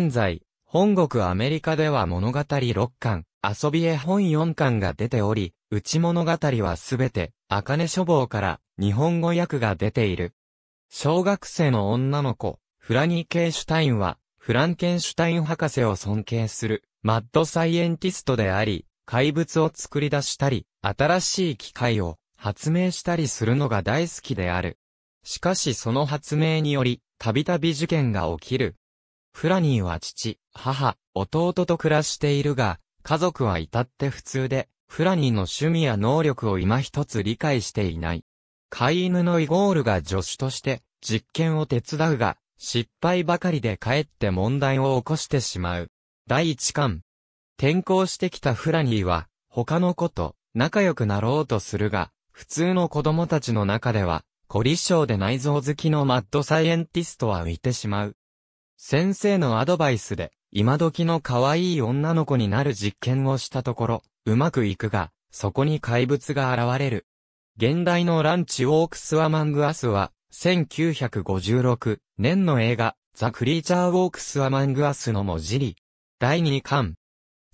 現在、本国アメリカでは物語6巻、遊び絵本4巻が出ており、内物語はすべて、ネ書房から日本語訳が出ている。小学生の女の子、フラニー・ケイシュタインは、フランケンシュタイン博士を尊敬する、マッドサイエンティストであり、怪物を作り出したり、新しい機械を発明したりするのが大好きである。しかしその発明により、たびたび事件が起きる。フラニーは父、母、弟と暮らしているが、家族は至って普通で、フラニーの趣味や能力を今一つ理解していない。飼い犬のイゴールが助手として実験を手伝うが、失敗ばかりでかえって問題を起こしてしまう。第一巻。転校してきたフラニーは、他の子と仲良くなろうとするが、普通の子供たちの中では、凝り性で内臓好きのマッドサイエンティストは浮いてしまう。先生のアドバイスで、今時の可愛い女の子になる実験をしたところ、うまくいくが、そこに怪物が現れる。現代のランチ・ウォークス・アマング・アスは、1956年の映画、ザ・クリーチャー・ウォークス・アマング・アスの文字り。第2巻。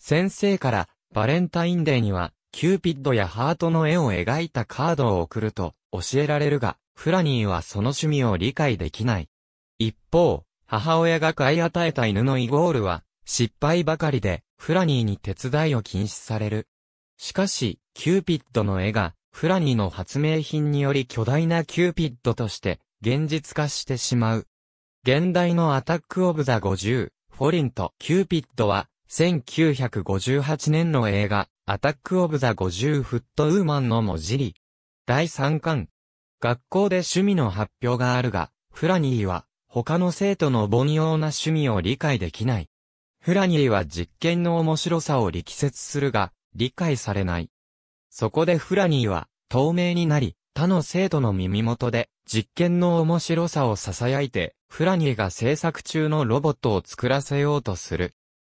先生から、バレンタインデーには、キューピッドやハートの絵を描いたカードを送ると教えられるが、フラニーはその趣味を理解できない。一方、母親が飼い与えた犬のイゴールは、失敗ばかりで、フラニーに手伝いを禁止される。しかし、キューピッドの絵が、フラニーの発明品により巨大なキューピッドとして、現実化してしまう。現代のアタックオブザ50、フォリンとキューピッドは、1958年の映画、アタックオブザ50フットウーマンの文字り。第3巻。学校で趣味の発表があるが、フラニーは、他の生徒の凡庸な趣味を理解できない。フラニーは実験の面白さを力説するが、理解されない。そこでフラニーは、透明になり、他の生徒の耳元で、実験の面白さを囁いて、フラニーが制作中のロボットを作らせようとする。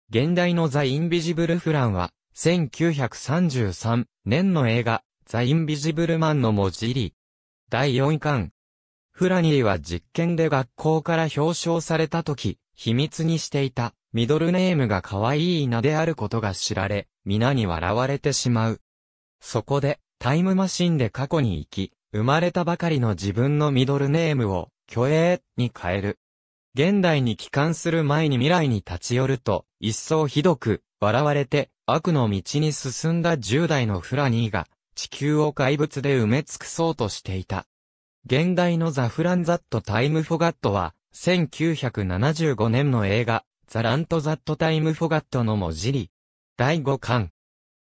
現代のザ・インビジブル・フランは、1933年の映画、ザ・インビジブル・マンの文字入り。第4巻、フラニーは実験で学校から表彰された時、秘密にしていた、ミドルネームが可愛い名であることが知られ、皆に笑われてしまう。そこで、タイムマシンで過去に行き、生まれたばかりの自分のミドルネームを、虚栄に変える。現代に帰還する前に未来に立ち寄ると、一層ひどく、笑われて、悪の道に進んだ10代のフラニーが、地球を怪物で埋め尽くそうとしていた。現代のザフランザットタイムフォガットは、1975年の映画、ザラントザットタイムフォガットの文字り。第5巻。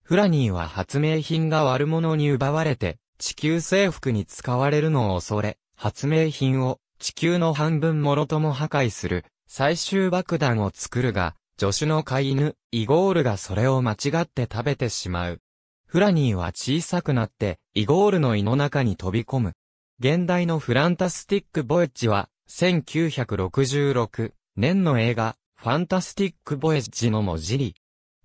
フラニーは発明品が悪者に奪われて、地球征服に使われるのを恐れ、発明品を地球の半分もろとも破壊する、最終爆弾を作るが、助手の飼い犬、イゴールがそれを間違って食べてしまう。フラニーは小さくなって、イゴールの胃の中に飛び込む。現代のフランタスティック・ボエッジは、1966年の映画、ファンタスティック・ボエッジの文字り。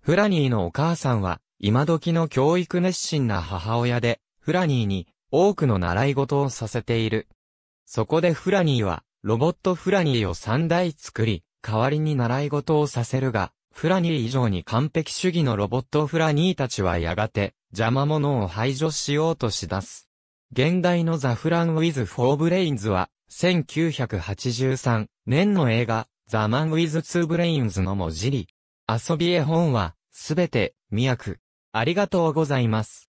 フラニーのお母さんは、今時の教育熱心な母親で、フラニーに多くの習い事をさせている。そこでフラニーは、ロボットフラニーを3台作り、代わりに習い事をさせるが、フラニー以上に完璧主義のロボットフラニーたちはやがて、邪魔者を排除しようとしだす。現代のザフラン・ウィズ・フォー・ブレインズは、1983年の映画、ザ・マン・ウィズ・ツー・ブレインズの文字り。遊び絵本は、すべて、宮区。ありがとうございます。